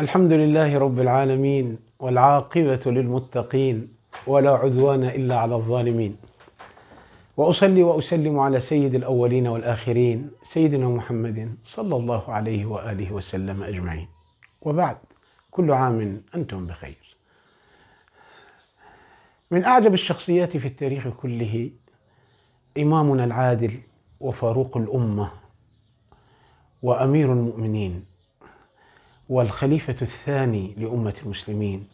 الحمد لله رب العالمين والعاقبة للمتقين ولا عدوان إلا على الظالمين وأصلي وأسلم على سيد الأولين والآخرين سيدنا محمد صلى الله عليه وآله وسلم أجمعين وبعد كل عام أنتم بخير من أعجب الشخصيات في التاريخ كله إمامنا العادل وفاروق الأمة وأمير المؤمنين والخليفة الثاني لأمة المسلمين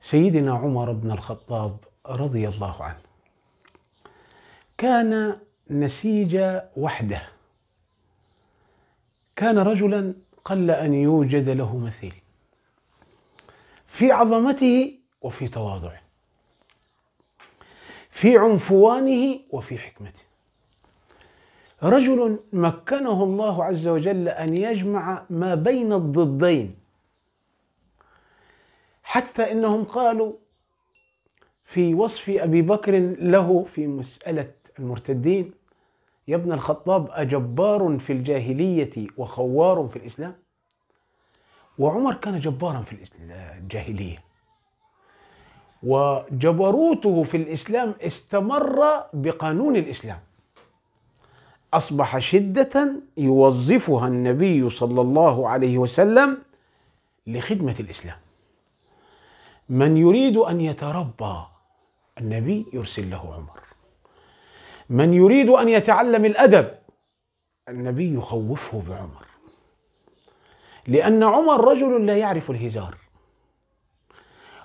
سيدنا عمر بن الخطاب رضي الله عنه كان نسيج وحده كان رجلا قل أن يوجد له مثيل في عظمته وفي تواضعه في عنفوانه وفي حكمته رجل مكنه الله عز وجل أن يجمع ما بين الضدين حتى إنهم قالوا في وصف أبي بكر له في مسألة المرتدين يا ابن الخطاب أجبار في الجاهلية وخوار في الإسلام وعمر كان جبارا في الجاهلية وجبروته في الإسلام استمر بقانون الإسلام أصبح شدة يوظفها النبي صلى الله عليه وسلم لخدمة الإسلام من يريد أن يتربى النبي يرسل له عمر من يريد أن يتعلم الأدب النبي يخوفه بعمر لأن عمر رجل لا يعرف الهزار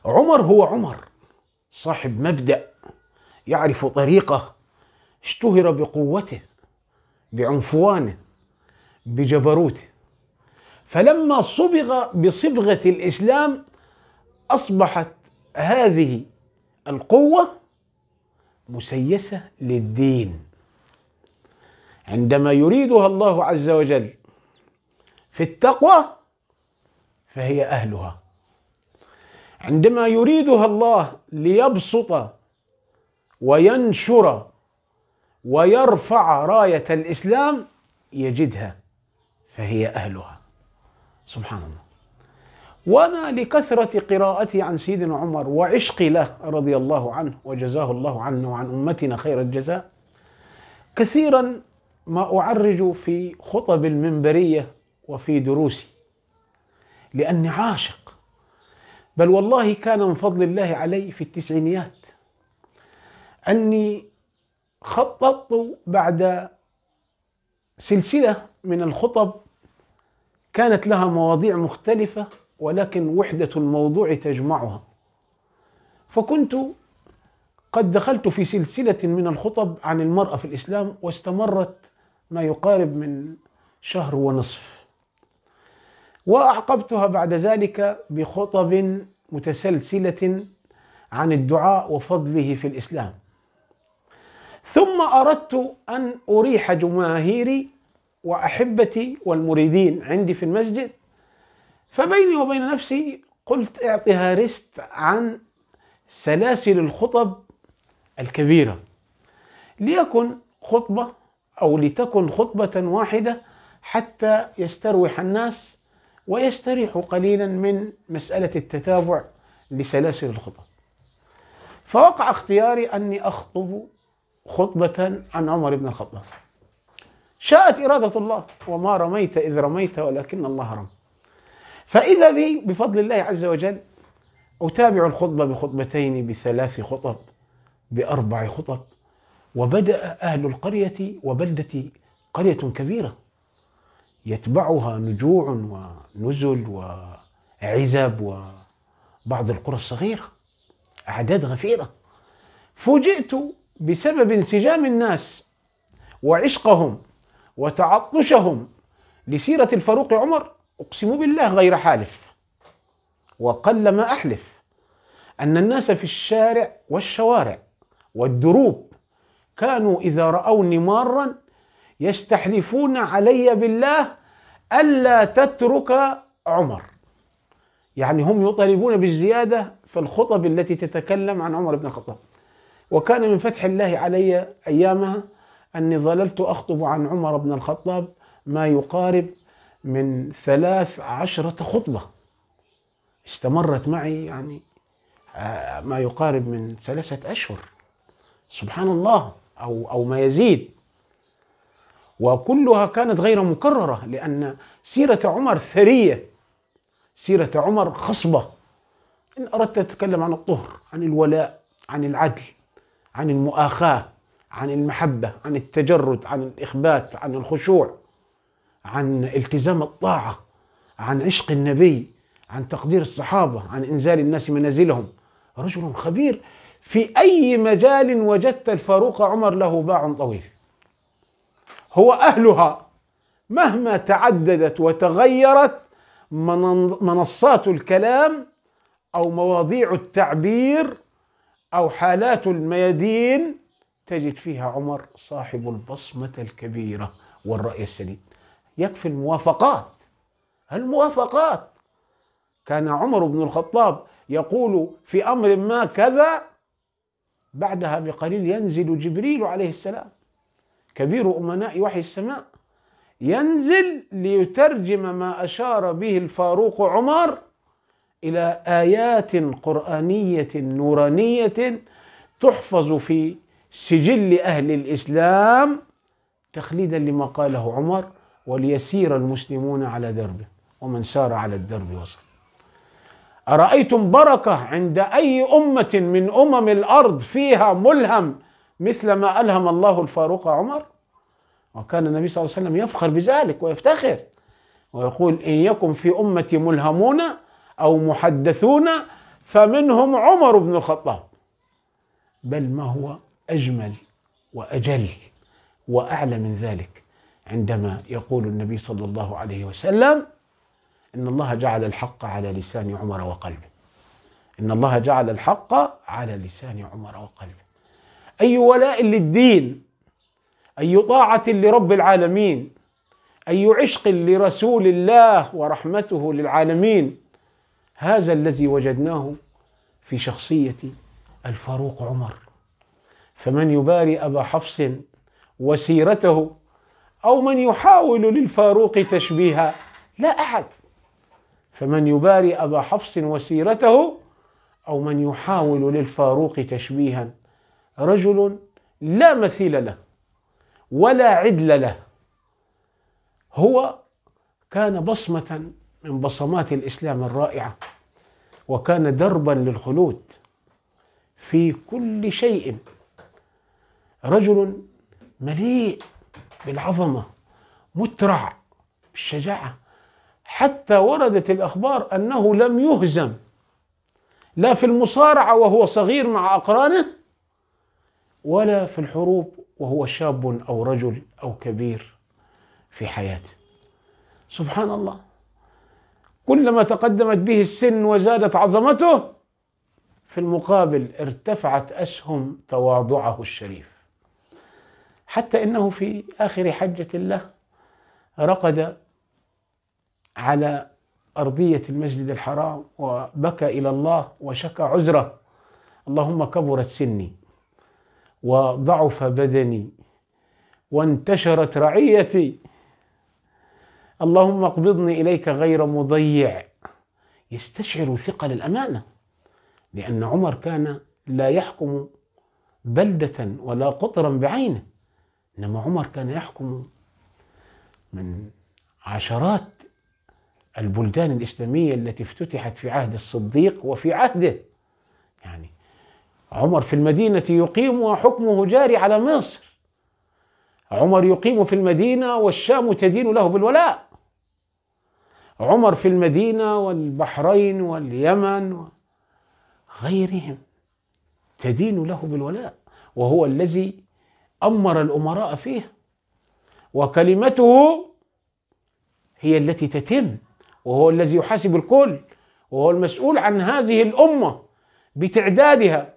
عمر هو عمر صاحب مبدأ يعرف طريقة اشتهر بقوته بعنفوانه بجبروته فلما صبغ بصبغة الإسلام أصبحت هذه القوة مسيسة للدين عندما يريدها الله عز وجل في التقوى فهي أهلها عندما يريدها الله ليبسط وينشر ويرفع راية الإسلام يجدها فهي أهلها سبحان الله وانا لكثره قراءتي عن سيدنا عمر وعشقي له رضي الله عنه وجزاه الله عنا وعن امتنا خير الجزاء كثيرا ما اعرج في خطب المنبريه وفي دروسي لاني عاشق بل والله كان من فضل الله علي في التسعينيات اني خططت بعد سلسله من الخطب كانت لها مواضيع مختلفه ولكن وحدة الموضوع تجمعها فكنت قد دخلت في سلسلة من الخطب عن المرأة في الإسلام واستمرت ما يقارب من شهر ونصف وأعقبتها بعد ذلك بخطب متسلسلة عن الدعاء وفضله في الإسلام ثم أردت أن أريح جماهيري وأحبتي والمريدين عندي في المسجد فبيني وبين نفسي قلت اعطها ريست عن سلاسل الخطب الكبيرة ليكن خطبة أو لتكن خطبة واحدة حتى يستروح الناس ويستريحوا قليلا من مسألة التتابع لسلاسل الخطب فوقع اختياري أني أخطب خطبة عن عمر بن الخطاب شاءت إرادة الله وما رميت إذ رميت ولكن الله رمى فإذا بي بفضل الله عز وجل أتابع الخطبة بخطبتين بثلاث خطب بأربع خطب وبدأ أهل القرية وبلدتي قرية كبيرة يتبعها نجوع ونزل وعزب وبعض القرى الصغيرة أعداد غفيرة فوجئت بسبب انسجام الناس وعشقهم وتعطشهم لسيرة الفاروق عمر أقسم بالله غير حالف وقل ما أحلف أن الناس في الشارع والشوارع والدروب كانوا إذا رأوني مارا يستحلفون علي بالله ألا تترك عمر يعني هم يطالبون بالزيادة في الخطب التي تتكلم عن عمر بن الخطاب وكان من فتح الله علي أيامها أني ظللت أخطب عن عمر بن الخطاب ما يقارب من ثلاث عشرة خطبة استمرت معي يعني آه، ما يقارب من ثلاثة أشهر سبحان الله أو, أو ما يزيد وكلها كانت غير مكررة لأن سيرة عمر ثرية سيرة عمر خصبة إن أردت تتكلم عن الطهر عن الولاء عن العدل عن المؤاخاة عن المحبة عن التجرد عن الإخبات عن الخشوع عن التزام الطاعة عن عشق النبي عن تقدير الصحابة عن إنزال الناس منازلهم رجل خبير في أي مجال وجدت الفاروق عمر له باع طويل هو أهلها مهما تعددت وتغيرت منصات الكلام أو مواضيع التعبير أو حالات الميادين تجد فيها عمر صاحب البصمة الكبيرة والرأي السليم يكفي الموافقات الموافقات كان عمر بن الخطاب يقول في امر ما كذا بعدها بقليل ينزل جبريل عليه السلام كبير امناء وحي السماء ينزل ليترجم ما اشار به الفاروق عمر الى ايات قرانيه نورانيه تحفظ في سجل اهل الاسلام تخليدا لما قاله عمر وليسير المسلمون على دربه ومن سار على الدرب وصل أرأيتم بركة عند أي أمة من أمم الأرض فيها ملهم مثل ما ألهم الله الفاروق عمر وكان النبي صلى الله عليه وسلم يفخر بذلك ويفتخر ويقول إن يكن في أمتي ملهمون أو محدثون فمنهم عمر بن الخطاب بل ما هو أجمل وأجل وأعلى من ذلك عندما يقول النبي صلى الله عليه وسلم إن الله جعل الحق على لسان عمر وقلبه إن الله جعل الحق على لسان عمر وقلبه أي ولاء للدين أي طاعة لرب العالمين أي عشق لرسول الله ورحمته للعالمين هذا الذي وجدناه في شخصية الفاروق عمر فمن يباري أبا حفص وسيرته أو من يحاول للفاروق تشبيها لا أحد فمن يباري أبا حفص وسيرته أو من يحاول للفاروق تشبيها رجل لا مثيل له ولا عدل له هو كان بصمة من بصمات الإسلام الرائعة وكان دربا للخلود في كل شيء رجل مليء بالعظمة مترع بالشجاعة حتى وردت الأخبار أنه لم يهزم لا في المصارعة وهو صغير مع أقرانه ولا في الحروب وهو شاب أو رجل أو كبير في حياته سبحان الله كلما تقدمت به السن وزادت عظمته في المقابل ارتفعت أسهم تواضعه الشريف حتى انه في اخر حجه له رقد على ارضيه المسجد الحرام وبكى الى الله وشكى عذره اللهم كبرت سني وضعف بدني وانتشرت رعيتي اللهم اقبضني اليك غير مضيع يستشعر ثقل الامانه لان عمر كان لا يحكم بلده ولا قطرا بعينه إنما عمر كان يحكم من عشرات البلدان الإسلامية التي افتتحت في عهد الصديق وفي عهده يعني عمر في المدينة يقيم وحكمه جاري على مصر عمر يقيم في المدينة والشام تدين له بالولاء عمر في المدينة والبحرين واليمن وغيرهم تدين له بالولاء وهو الذي أمر الأمراء فيها وكلمته هي التي تتم وهو الذي يحاسب الكل وهو المسؤول عن هذه الأمة بتعدادها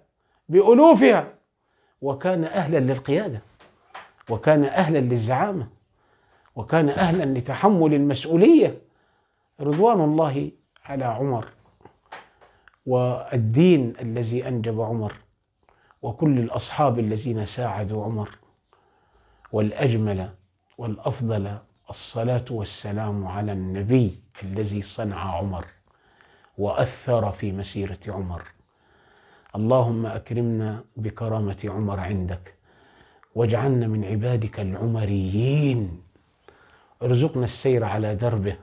بألوفها وكان أهلا للقيادة وكان أهلا للزعامة وكان أهلا لتحمل المسؤولية رضوان الله على عمر والدين الذي أنجب عمر وكل الأصحاب الذين ساعدوا عمر والأجمل والأفضل الصلاة والسلام على النبي الذي صنع عمر وأثر في مسيرة عمر اللهم أكرمنا بكرامة عمر عندك واجعلنا من عبادك العمريين ارزقنا السير على دربه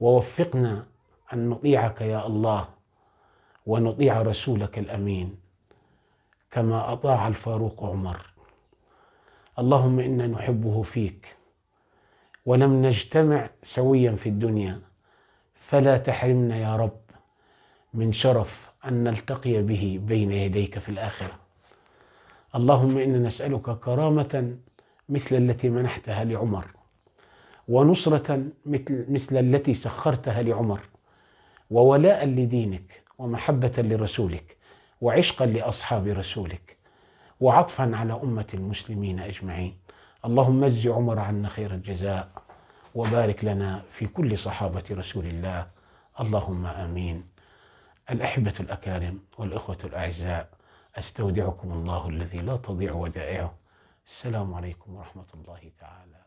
ووفقنا أن نطيعك يا الله ونطيع رسولك الأمين كما أطاع الفاروق عمر اللهم إنا نحبه فيك ولم نجتمع سويا في الدنيا فلا تحرمنا يا رب من شرف أن نلتقي به بين يديك في الآخرة اللهم إنا نسألك كرامة مثل التي منحتها لعمر ونصرة مثل, مثل التي سخرتها لعمر وولاء لدينك ومحبة لرسولك وعشقا لاصحاب رسولك وعطفا على امه المسلمين اجمعين اللهم اجز عمر عنا خير الجزاء وبارك لنا في كل صحابه رسول الله اللهم امين الاحبه الاكارم والاخوه الاعزاء استودعكم الله الذي لا تضيع ودائعه السلام عليكم ورحمه الله تعالى